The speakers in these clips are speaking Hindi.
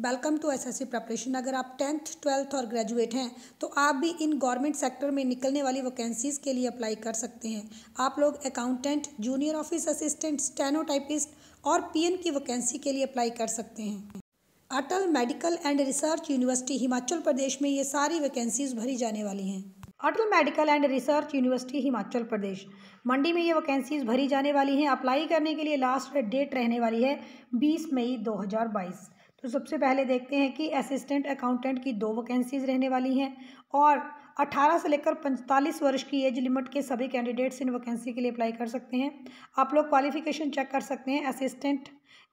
वेलकम टू एसएससी प्रिपरेशन अगर आप टेंथ ट्वेल्थ और ग्रेजुएट हैं तो आप भी इन गवर्नमेंट सेक्टर में निकलने वाली वैकेंसीज़ के लिए अप्लाई कर सकते हैं आप लोग accountant junior office assistant stenotypist और पीएन की वैकेंसी के लिए अप्लाई कर सकते हैं Atal medical and research university Himachal Pradesh में ये सारी वैकेंसीज़ भरी जाने वाली हैं Atal medical and research university Himachal Pradesh Mandi में ये वैकेंसीज़ भरी जाने वाली हैं अप्लाई करने के लिए लास्ट डेट रहने वाली है बीस मई दो तो सबसे पहले देखते हैं कि असिस्टेंट अकाउंटेंट की दो वैकेंसीज रहने वाली हैं और 18 से लेकर 45 वर्ष की एज लिमिट के सभी कैंडिडेट्स इन वैकेंसी के लिए अप्लाई कर सकते हैं आप लोग क्वालिफिकेशन चेक कर सकते हैं असिस्टेंट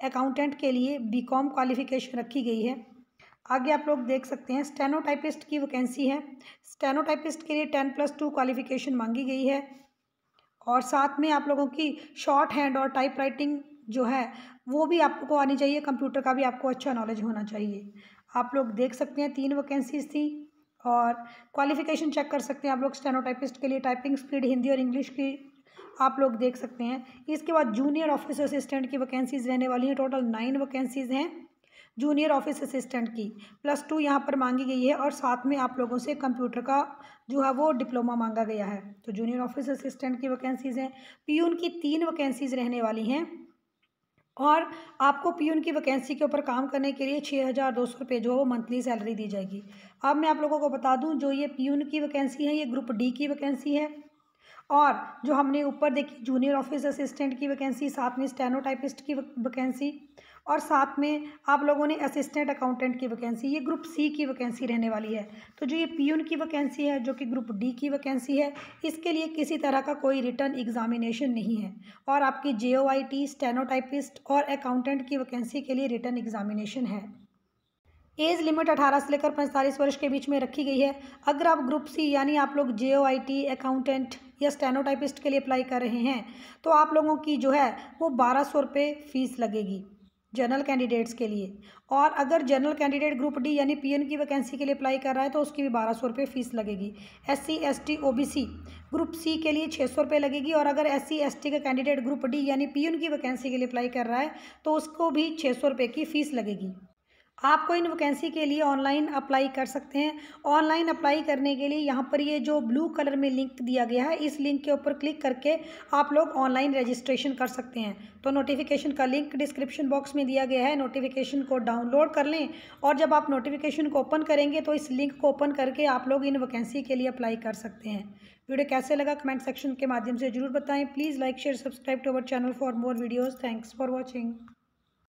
अकाउंटेंट के लिए बी क्वालिफिकेशन रखी गई है आगे आप लोग देख सकते हैं स्टेनोटाइपिस्ट की वैकेंसी है स्टेनोटाइपिस्ट के लिए टेन प्लस टू क्वालिफिकेशन मांगी गई है और साथ में आप लोगों की शॉर्ट हैंड और टाइप राइटिंग जो है वो भी आपको आनी चाहिए कंप्यूटर का भी आपको अच्छा नॉलेज होना चाहिए आप लोग देख सकते हैं तीन वैकेंसीज थी और क्वालिफिकेशन चेक कर सकते हैं आप लोग स्टेनोटाइपिस्ट के लिए टाइपिंग स्पीड हिंदी और इंग्लिश की आप लोग देख सकते हैं इसके बाद जूनियर ऑफिस असिस्टेंट की वैकेंसीज़ रहने वाली हैं टोटल नाइन वैकेंसीज़ हैं जूनियर ऑफिस असिस्टेंट की प्लस टू यहाँ पर मांगी गई है और साथ में आप लोगों से कंप्यूटर का जो है वो डिप्लोमा मांगा गया है तो जूनियर ऑफिस असिस्टेंट की वैकेंसीज़ हैं पी की तीन वैकेंसीज़ रहने वाली हैं और आपको पी की वैकेंसी के ऊपर काम करने के लिए छः हज़ार दो सौ रुपये जो है वो मंथली सैलरी दी जाएगी अब मैं आप लोगों को बता दूं जो ये पी की वैकेंसी है ये ग्रुप डी की वैकेंसी है और जो हमने ऊपर देखी जूनियर ऑफिस असिस्टेंट की वैकेंसी साथ में स्टेनोटाइपिस्ट की वैकेंसी और साथ में आप लोगों ने असिस्टेंट अकाउंटेंट की वैकेंसी ये ग्रुप सी की वैकेंसी रहने वाली है तो जो ये पीयून की वैकेंसी है जो कि ग्रुप डी की वैकेंसी है इसके लिए किसी तरह का कोई रिटर्न एग्जामिनेशन नहीं है और आपकी J O I T stenotypist और अकाउंटेंट की वैकेंसी के लिए रिटर्न एग्जामिनेशन है एज लिमिट 18 से लेकर 45 वर्ष के बीच में रखी गई है अगर आप ग्रुप सी यानी आप लोग J O I T accountant या स्टेनोटाइपिस्ट के लिए अप्लाई कर रहे हैं तो आप लोगों की जो है वो बारह सौ रुपये फ़ीस लगेगी जनरल कैंडिडेट्स के लिए और अगर जनरल कैंडिडेट ग्रुप डी यानी पीएन की वैकेंसी के लिए अप्लाई कर रहा है तो उसकी भी बारह सौ रुपये फ़ीस लगेगी S C S T O B C group C के लिए छः सौ रुपये लगेगी और अगर एस सी एस टी का कैंडिडेट ग्रुप डी यानी पीएन की वैकेंसी के लिए अप्लाई कर रहा है तो उसको भी छः सौ रुपये की फ़ीस लगेगी आपको इन वैकेंसी के लिए ऑनलाइन अप्लाई कर सकते हैं ऑनलाइन अप्लाई करने के लिए यहाँ पर ये जो ब्लू कलर में लिंक दिया गया है इस लिंक के ऊपर क्लिक करके आप लोग ऑनलाइन रजिस्ट्रेशन कर सकते हैं तो नोटिफिकेशन का लिंक डिस्क्रिप्शन बॉक्स में दिया गया है नोटिफिकेशन को डाउनलोड कर लें और जब आप नोटिफिकेशन को ओपन करेंगे तो इस लिंक को ओपन करके आप लोग इन वैकेंसी के लिए अप्लाई कर सकते हैं वीडियो कैसे लगा कमेंट सेक्शन के माध्यम से जरूर बताएँ please like share subscribe to our channel for more videos thanks for watching